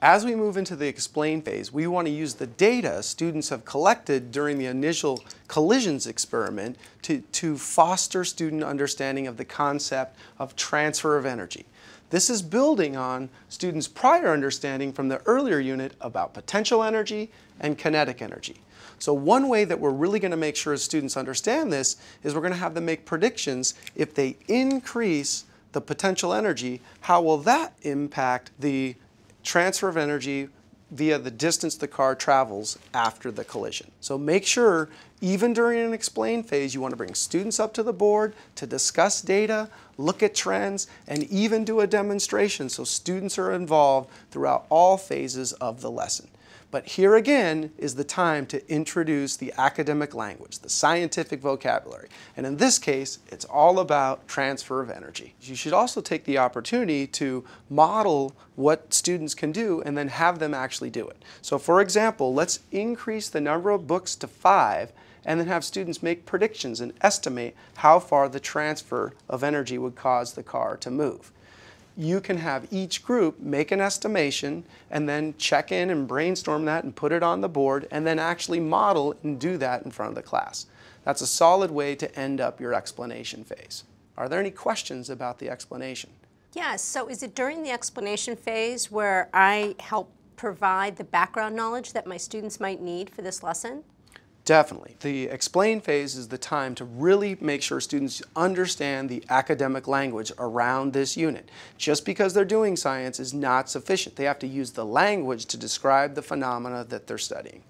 As we move into the explain phase, we want to use the data students have collected during the initial collisions experiment to, to foster student understanding of the concept of transfer of energy. This is building on students' prior understanding from the earlier unit about potential energy and kinetic energy. So one way that we're really going to make sure students understand this is we're going to have them make predictions if they increase the potential energy, how will that impact the transfer of energy via the distance the car travels after the collision. So make sure, even during an explain phase, you want to bring students up to the board to discuss data, look at trends, and even do a demonstration so students are involved throughout all phases of the lesson. But here again is the time to introduce the academic language, the scientific vocabulary. And in this case, it's all about transfer of energy. You should also take the opportunity to model what students can do and then have them actually do it. So for example, let's increase the number of books to five and then have students make predictions and estimate how far the transfer of energy would cause the car to move you can have each group make an estimation and then check in and brainstorm that and put it on the board and then actually model and do that in front of the class. That's a solid way to end up your explanation phase. Are there any questions about the explanation? Yes, yeah, so is it during the explanation phase where I help provide the background knowledge that my students might need for this lesson? Definitely. The explain phase is the time to really make sure students understand the academic language around this unit. Just because they're doing science is not sufficient. They have to use the language to describe the phenomena that they're studying.